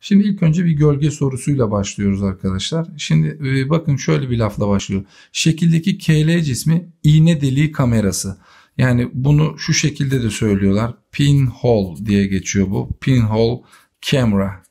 Şimdi ilk önce bir gölge sorusuyla başlıyoruz arkadaşlar. Şimdi e, bakın şöyle bir lafla başlıyor. Şekildeki KL cismi iğne deliği kamerası. Yani bunu şu şekilde de söylüyorlar. Pinhole diye geçiyor bu. Pinhole camera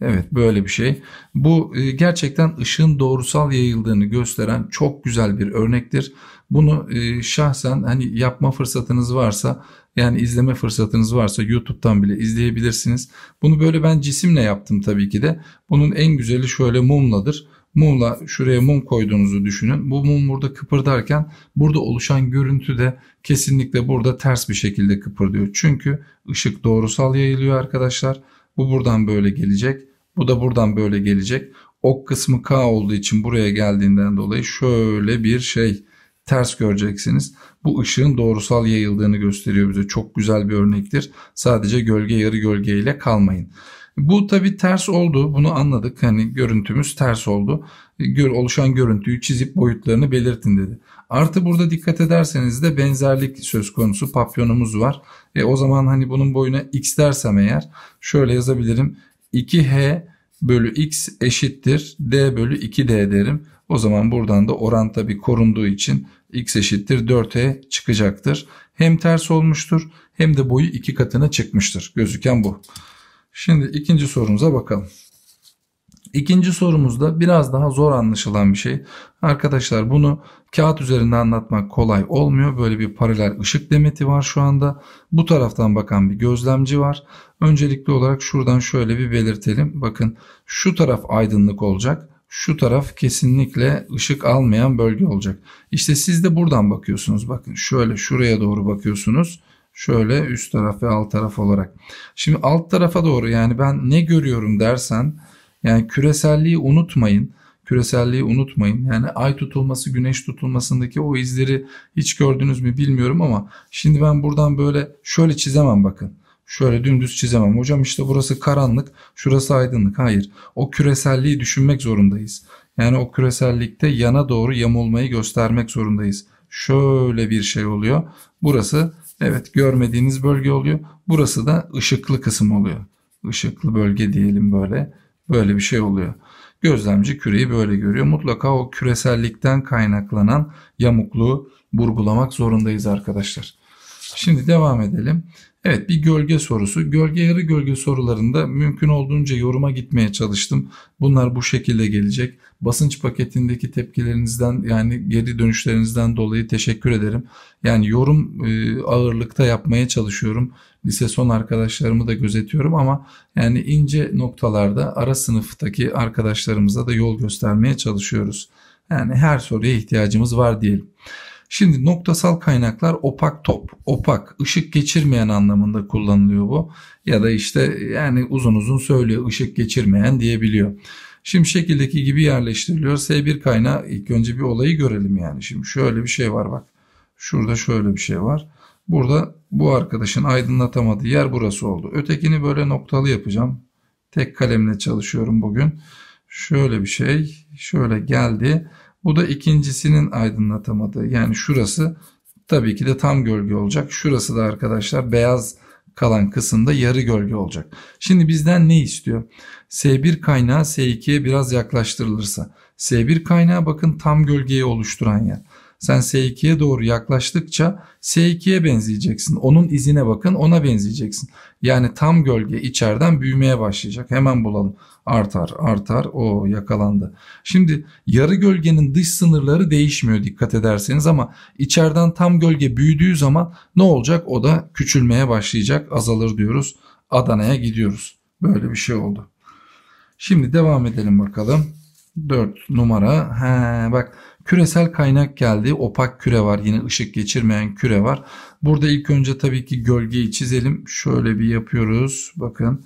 Evet böyle bir şey. Bu e, gerçekten ışığın doğrusal yayıldığını gösteren çok güzel bir örnektir. Bunu e, şahsen hani yapma fırsatınız varsa yani izleme fırsatınız varsa YouTube'dan bile izleyebilirsiniz. Bunu böyle ben cisimle yaptım tabii ki de. Bunun en güzeli şöyle mumladır. Mumla şuraya mum koyduğunuzu düşünün. Bu mum burada kıpırdarken burada oluşan görüntü de kesinlikle burada ters bir şekilde kıpırdıyor. Çünkü ışık doğrusal yayılıyor arkadaşlar. Bu buradan böyle gelecek. Bu da buradan böyle gelecek. Ok kısmı K olduğu için buraya geldiğinden dolayı şöyle bir şey ters göreceksiniz. Bu ışığın doğrusal yayıldığını gösteriyor bize. Çok güzel bir örnektir. Sadece gölge yarı gölge ile kalmayın. Bu tabi ters oldu. Bunu anladık. Hani görüntümüz ters oldu. Gör, oluşan görüntüyü çizip boyutlarını belirtin dedi. Artı burada dikkat ederseniz de benzerlik söz konusu papyonumuz var. E, o zaman hani bunun boyuna x dersem eğer şöyle yazabilirim. 2h bölü x eşittir d bölü 2d derim. O zaman buradan da oran tabi korunduğu için x eşittir 4e çıkacaktır. Hem ters olmuştur hem de boyu iki katına çıkmıştır. Gözüken bu. Şimdi ikinci sorumuza bakalım. İkinci sorumuzda biraz daha zor anlaşılan bir şey. Arkadaşlar bunu kağıt üzerinde anlatmak kolay olmuyor. Böyle bir paralel ışık demeti var şu anda. Bu taraftan bakan bir gözlemci var. Öncelikli olarak şuradan şöyle bir belirtelim. Bakın şu taraf aydınlık olacak. Şu taraf kesinlikle ışık almayan bölge olacak. İşte siz de buradan bakıyorsunuz. Bakın şöyle şuraya doğru bakıyorsunuz. Şöyle üst taraf ve alt taraf olarak. Şimdi alt tarafa doğru yani ben ne görüyorum dersen yani küreselliği unutmayın. Küreselliği unutmayın. Yani ay tutulması, güneş tutulmasındaki o izleri hiç gördünüz mü bilmiyorum ama şimdi ben buradan böyle şöyle çizemem bakın. Şöyle dümdüz çizemem. Hocam işte burası karanlık, şurası aydınlık. Hayır. O küreselliği düşünmek zorundayız. Yani o küresellikte yana doğru yamulmayı göstermek zorundayız. Şöyle bir şey oluyor. Burası evet görmediğiniz bölge oluyor. Burası da ışıklı kısım oluyor. Işıklı bölge diyelim böyle. Böyle bir şey oluyor. Gözlemci küreyi böyle görüyor. Mutlaka o küresellikten kaynaklanan yamukluğu vurgulamak zorundayız arkadaşlar. Şimdi devam edelim. Evet bir gölge sorusu. Gölge yarı gölge sorularında mümkün olduğunca yoruma gitmeye çalıştım. Bunlar bu şekilde gelecek. Basınç paketindeki tepkilerinizden yani geri dönüşlerinizden dolayı teşekkür ederim. Yani yorum e, ağırlıkta yapmaya çalışıyorum. Lise son arkadaşlarımı da gözetiyorum ama yani ince noktalarda ara sınıftaki arkadaşlarımıza da yol göstermeye çalışıyoruz. Yani her soruya ihtiyacımız var diyelim. Şimdi noktasal kaynaklar opak top, opak, ışık geçirmeyen anlamında kullanılıyor bu. Ya da işte yani uzun uzun söylüyor ışık geçirmeyen diyebiliyor. Şimdi şekildeki gibi yerleştiriliyor. S1 kaynağı ilk önce bir olayı görelim yani. Şimdi şöyle bir şey var bak. Şurada şöyle bir şey var. Burada bu arkadaşın aydınlatamadığı yer burası oldu. Ötekini böyle noktalı yapacağım. Tek kalemle çalışıyorum bugün. Şöyle bir şey. Şöyle geldi. Bu da ikincisinin aydınlatamadığı. Yani şurası tabii ki de tam gölge olacak. Şurası da arkadaşlar beyaz kalan kısımda yarı gölge olacak. Şimdi bizden ne istiyor? S1 kaynağı S2'ye biraz yaklaştırılırsa. S1 kaynağı bakın tam gölgeyi oluşturan yer. Sen S2'ye doğru yaklaştıkça S2'ye benzeyeceksin. Onun izine bakın ona benzeyeceksin. Yani tam gölge içeriden büyümeye başlayacak. Hemen bulalım artar artar o yakalandı. Şimdi yarı gölgenin dış sınırları değişmiyor dikkat ederseniz ama içeriden tam gölge büyüdüğü zaman ne olacak o da küçülmeye başlayacak azalır diyoruz Adana'ya gidiyoruz. Böyle bir şey oldu. Şimdi devam edelim bakalım. 4 numara. He, bak küresel kaynak geldi. Opak küre var. Yine ışık geçirmeyen küre var. Burada ilk önce tabii ki gölgeyi çizelim. Şöyle bir yapıyoruz. Bakın.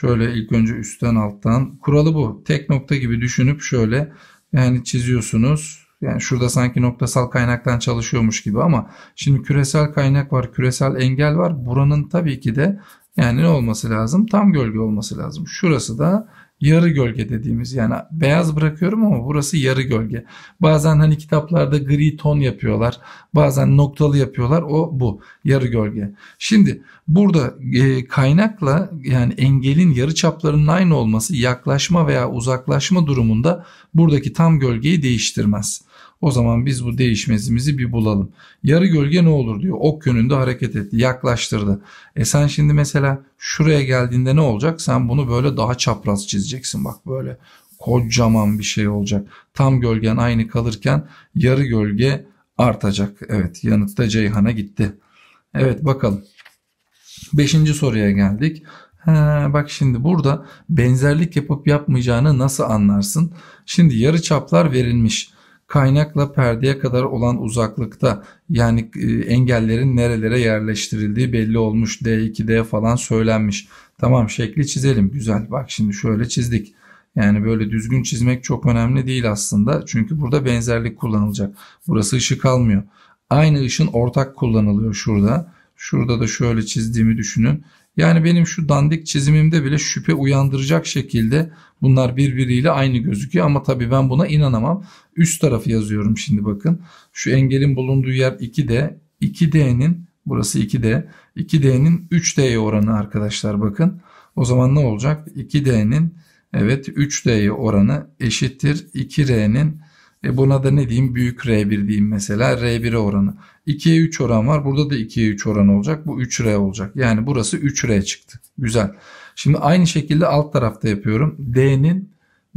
Şöyle ilk önce üstten alttan. Kuralı bu. Tek nokta gibi düşünüp şöyle yani çiziyorsunuz. Yani şurada sanki noktasal kaynaktan çalışıyormuş gibi ama şimdi küresel kaynak var, küresel engel var. Buranın tabii ki de yani ne olması lazım? Tam gölge olması lazım. Şurası da yarı gölge dediğimiz yani beyaz bırakıyorum ama burası yarı gölge. Bazen hani kitaplarda gri ton yapıyorlar. Bazen noktalı yapıyorlar. O bu yarı gölge. Şimdi burada e, kaynakla yani engelin yarı çaplarının aynı olması yaklaşma veya uzaklaşma durumunda buradaki tam gölgeyi değiştirmez. O zaman biz bu değişmezimizi bir bulalım. Yarı gölge ne olur diyor. Ok yönünde hareket etti, yaklaştırdı. E sen şimdi mesela şuraya geldiğinde ne olacak? Sen bunu böyle daha çapraz çizeceksin bak böyle. Kocaman bir şey olacak. Tam gölgen aynı kalırken yarı gölge artacak. Evet yanıtta Ceyhan'a gitti. Evet bakalım. Beşinci soruya geldik. He, bak şimdi burada benzerlik yapıp yapmayacağını nasıl anlarsın? Şimdi yarı çaplar verilmiş kaynakla perdeye kadar olan uzaklıkta yani e, engellerin nerelere yerleştirildiği belli olmuş. D2D falan söylenmiş. Tamam şekli çizelim. Güzel bak şimdi şöyle çizdik. Yani böyle düzgün çizmek çok önemli değil aslında. Çünkü burada benzerlik kullanılacak. Burası ışık almıyor. Aynı ışın ortak kullanılıyor şurada. Şurada da şöyle çizdiğimi düşünün. Yani benim şu dandik çizimimde bile şüphe uyandıracak şekilde bunlar birbiriyle aynı gözüküyor ama tabii ben buna inanamam. Üst tarafı yazıyorum şimdi bakın. Şu engelin bulunduğu yer 2D. 2D'nin burası 2D. 2D'nin 3D'ye oranı arkadaşlar bakın. O zaman ne olacak? 2D'nin evet 3D'ye oranı eşittir 2R'nin e buna da ne diyeyim? Büyük R1 diyeyim mesela. R1'e oranı. 2'ye 3 oran var. Burada da 2'ye 3 oran olacak. Bu 3R olacak. Yani burası 3R çıktı. Güzel. Şimdi aynı şekilde alt tarafta yapıyorum. D'nin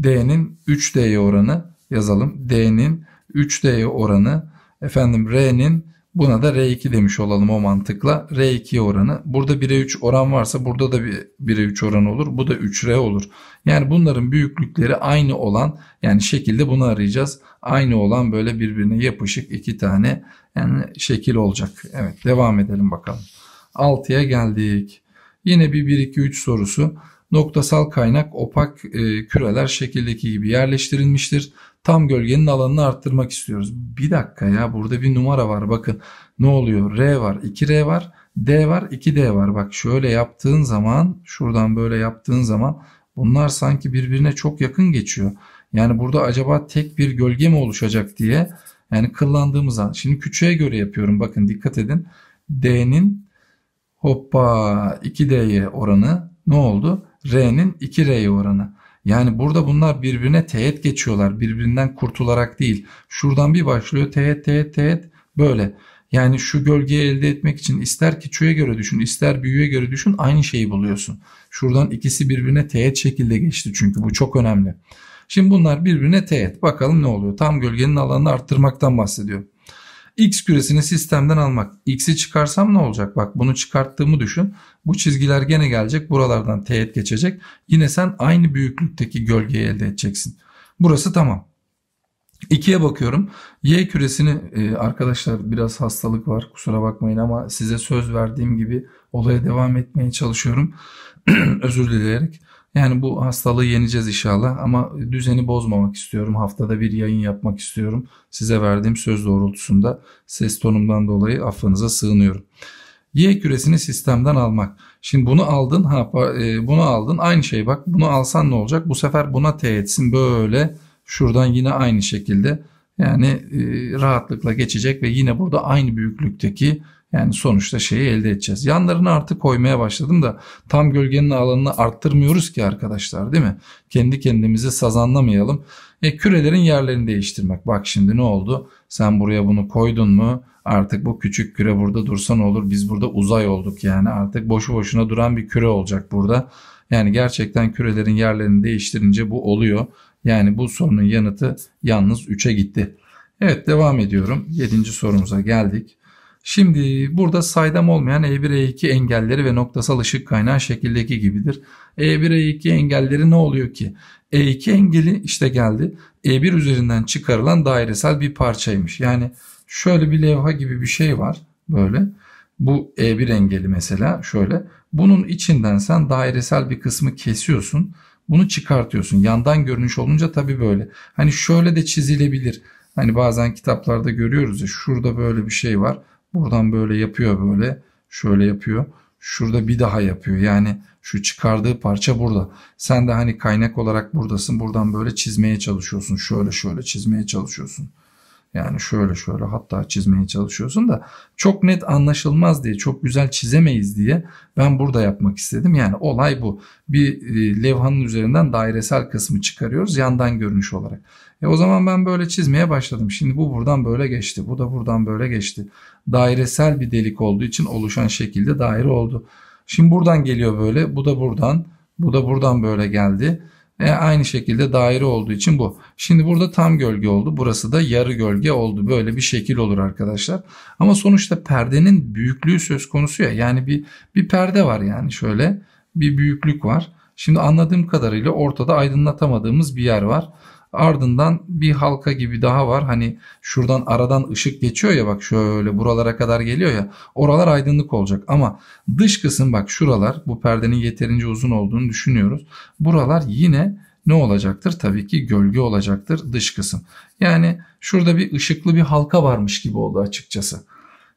D'nin 3D'ye oranı yazalım. D'nin 3D'ye oranı efendim R'nin Buna da R2 demiş olalım o mantıkla. R2 oranı. Burada 1'e 3 oran varsa burada da 1'e 3 oran olur. Bu da 3R olur. Yani bunların büyüklükleri aynı olan yani şekilde bunu arayacağız. Aynı olan böyle birbirine yapışık iki tane yani şekil olacak. Evet devam edelim bakalım. 6'ya geldik. Yine bir 1 2 3 sorusu. Noktasal kaynak opak e, küreler şekildeki gibi yerleştirilmiştir. Tam gölgenin alanını arttırmak istiyoruz. Bir dakika ya burada bir numara var bakın. Ne oluyor? R var 2R var. D var 2D var. Bak şöyle yaptığın zaman şuradan böyle yaptığın zaman bunlar sanki birbirine çok yakın geçiyor. Yani burada acaba tek bir gölge mi oluşacak diye yani kıllandığımız an. Şimdi küçüğe göre yapıyorum bakın dikkat edin. D'nin hoppa 2D'ye oranı ne oldu? R'nin 2R'ye oranı. Yani burada bunlar birbirine teğet geçiyorlar. Birbirinden kurtularak değil. Şuradan bir başlıyor teğet teğet teğet böyle. Yani şu gölgeyi elde etmek için ister küçüğe göre düşün ister büyüğe göre düşün aynı şeyi buluyorsun. Şuradan ikisi birbirine teğet şekilde geçti çünkü bu çok önemli. Şimdi bunlar birbirine teğet. Bakalım ne oluyor? Tam gölgenin alanını arttırmaktan bahsediyor x küresini sistemden almak. x'i çıkarsam ne olacak? Bak bunu çıkarttığımı düşün. Bu çizgiler gene gelecek. Buralardan teğet geçecek. Yine sen aynı büyüklükteki gölgeyi elde edeceksin. Burası tamam. 2'ye bakıyorum. Y küresini e, arkadaşlar biraz hastalık var kusura bakmayın ama size söz verdiğim gibi olaya devam etmeye çalışıyorum. Özür dileyerek. Yani bu hastalığı yeneceğiz inşallah ama düzeni bozmamak istiyorum. Haftada bir yayın yapmak istiyorum. Size verdiğim söz doğrultusunda ses tonumdan dolayı affınıza sığınıyorum. Y küresini sistemden almak. Şimdi bunu aldın, ha, e, bunu aldın. Aynı şey bak. Bunu alsan ne olacak? Bu sefer buna teğetsin. Böyle şuradan yine aynı şekilde yani e, rahatlıkla geçecek ve yine burada aynı büyüklükteki yani sonuçta şeyi elde edeceğiz. Yanlarını artık koymaya başladım da tam gölgenin alanını arttırmıyoruz ki arkadaşlar değil mi? Kendi kendimizi sazanlamayalım. E kürelerin yerlerini değiştirmek. Bak şimdi ne oldu? Sen buraya bunu koydun mu? Artık bu küçük küre burada dursa ne olur? Biz burada uzay olduk yani. Artık boşu boşuna duran bir küre olacak burada. Yani gerçekten kürelerin yerlerini değiştirince bu oluyor. Yani bu sorunun yanıtı yalnız 3'e gitti. Evet devam ediyorum. 7. sorumuza geldik. Şimdi burada saydam olmayan E1-E2 engelleri ve noktasal ışık kaynağı şekildeki gibidir. E1-E2 engelleri ne oluyor ki? E2 engeli işte geldi. E1 üzerinden çıkarılan dairesel bir parçaymış. Yani şöyle bir levha gibi bir şey var böyle. Bu E1 engeli mesela şöyle. Bunun içinden sen dairesel bir kısmı kesiyorsun. Bunu çıkartıyorsun. Yandan görünüş olunca tabii böyle. Hani şöyle de çizilebilir. Hani bazen kitaplarda görüyoruz ya şurada böyle bir şey var. Buradan böyle yapıyor böyle. Şöyle yapıyor. Şurada bir daha yapıyor. Yani şu çıkardığı parça burada. Sen de hani kaynak olarak buradasın. Buradan böyle çizmeye çalışıyorsun. Şöyle şöyle çizmeye çalışıyorsun. Yani şöyle şöyle hatta çizmeye çalışıyorsun da çok net anlaşılmaz diye çok güzel çizemeyiz diye ben burada yapmak istedim. Yani olay bu. Bir e, levhanın üzerinden dairesel kısmı çıkarıyoruz yandan görünüş olarak. E o zaman ben böyle çizmeye başladım. Şimdi bu buradan böyle geçti. Bu da buradan böyle geçti. Dairesel bir delik olduğu için oluşan şekilde daire oldu. Şimdi buradan geliyor böyle. Bu da buradan. Bu da buradan böyle geldi. E, aynı şekilde daire olduğu için bu. Şimdi burada tam gölge oldu. Burası da yarı gölge oldu. Böyle bir şekil olur arkadaşlar. Ama sonuçta perdenin büyüklüğü söz konusu ya. Yani bir, bir perde var yani şöyle bir büyüklük var. Şimdi anladığım kadarıyla ortada aydınlatamadığımız bir yer var. Ardından bir halka gibi daha var. Hani şuradan aradan ışık geçiyor ya bak şöyle buralara kadar geliyor ya. Oralar aydınlık olacak ama dış kısım bak şuralar bu perdenin yeterince uzun olduğunu düşünüyoruz. Buralar yine ne olacaktır? Tabii ki gölge olacaktır dış kısım. Yani şurada bir ışıklı bir halka varmış gibi oldu açıkçası.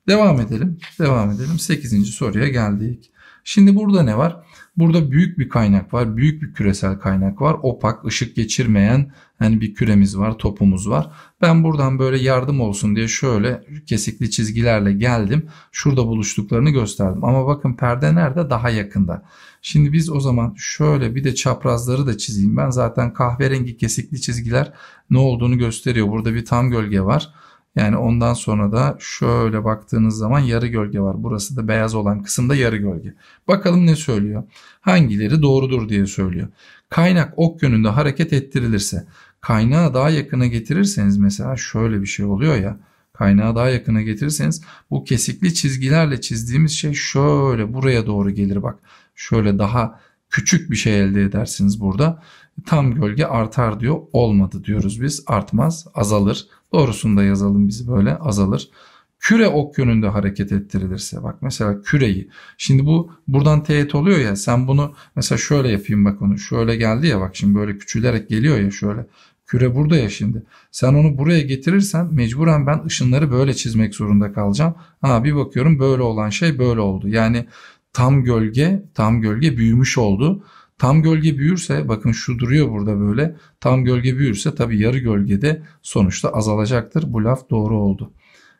Devam edelim. Devam edelim. 8. soruya geldik. Şimdi burada ne var? Burada büyük bir kaynak var. Büyük bir küresel kaynak var. Opak, ışık geçirmeyen hani bir küremiz var, topumuz var. Ben buradan böyle yardım olsun diye şöyle kesikli çizgilerle geldim. Şurada buluştuklarını gösterdim. Ama bakın perde nerede? Daha yakında. Şimdi biz o zaman şöyle bir de çaprazları da çizeyim. Ben zaten kahverengi kesikli çizgiler ne olduğunu gösteriyor. Burada bir tam gölge var. Yani ondan sonra da şöyle baktığınız zaman yarı gölge var. Burası da beyaz olan kısımda yarı gölge. Bakalım ne söylüyor? Hangileri doğrudur diye söylüyor. Kaynak ok yönünde hareket ettirilirse, kaynağı daha yakına getirirseniz mesela şöyle bir şey oluyor ya. Kaynağı daha yakına getirirseniz bu kesikli çizgilerle çizdiğimiz şey şöyle buraya doğru gelir bak. Şöyle daha küçük bir şey elde edersiniz burada. Tam gölge artar diyor. Olmadı diyoruz biz. Artmaz, azalır. Doğrusunu da yazalım biz böyle azalır. Küre ok yönünde hareket ettirilirse bak mesela küreyi şimdi bu buradan teğet oluyor ya sen bunu mesela şöyle yapayım bak onu şöyle geldi ya bak şimdi böyle küçülerek geliyor ya şöyle küre burada ya şimdi sen onu buraya getirirsen mecburen ben ışınları böyle çizmek zorunda kalacağım. Ha bir bakıyorum böyle olan şey böyle oldu yani tam gölge, tam gölge büyümüş oldu. Tam gölge büyürse bakın şu duruyor burada böyle. Tam gölge büyürse tabii yarı gölgede sonuçta azalacaktır. Bu laf doğru oldu.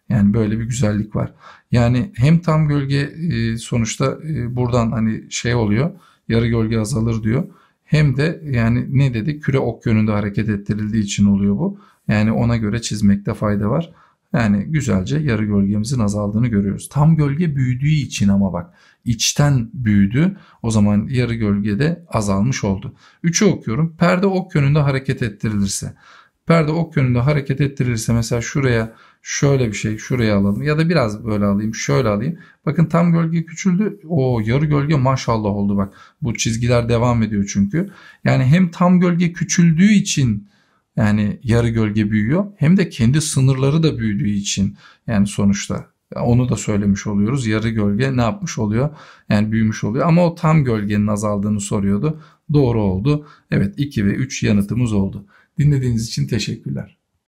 Yani böyle bir güzellik var. Yani hem tam gölge e, sonuçta e, buradan hani şey oluyor. Yarı gölge azalır diyor. Hem de yani ne dedi küre ok yönünde hareket ettirildiği için oluyor bu. Yani ona göre çizmekte fayda var. Yani güzelce yarı gölgemizin azaldığını görüyoruz. Tam gölge büyüdüğü için ama bak içten büyüdü. O zaman yarı gölgede azalmış oldu. 3'ü okuyorum. Perde ok yönünde hareket ettirilirse. Perde ok yönünde hareket ettirilirse mesela şuraya şöyle bir şey şuraya alalım ya da biraz böyle alayım şöyle alayım. Bakın tam gölge küçüldü. O yarı gölge maşallah oldu bak. Bu çizgiler devam ediyor çünkü. Yani hem tam gölge küçüldüğü için yani yarı gölge büyüyor hem de kendi sınırları da büyüdüğü için yani sonuçta onu da söylemiş oluyoruz. Yarı gölge ne yapmış oluyor? Yani büyümüş oluyor ama o tam gölgenin azaldığını soruyordu. Doğru oldu. Evet 2 ve 3 yanıtımız oldu. Dinlediğiniz için teşekkürler.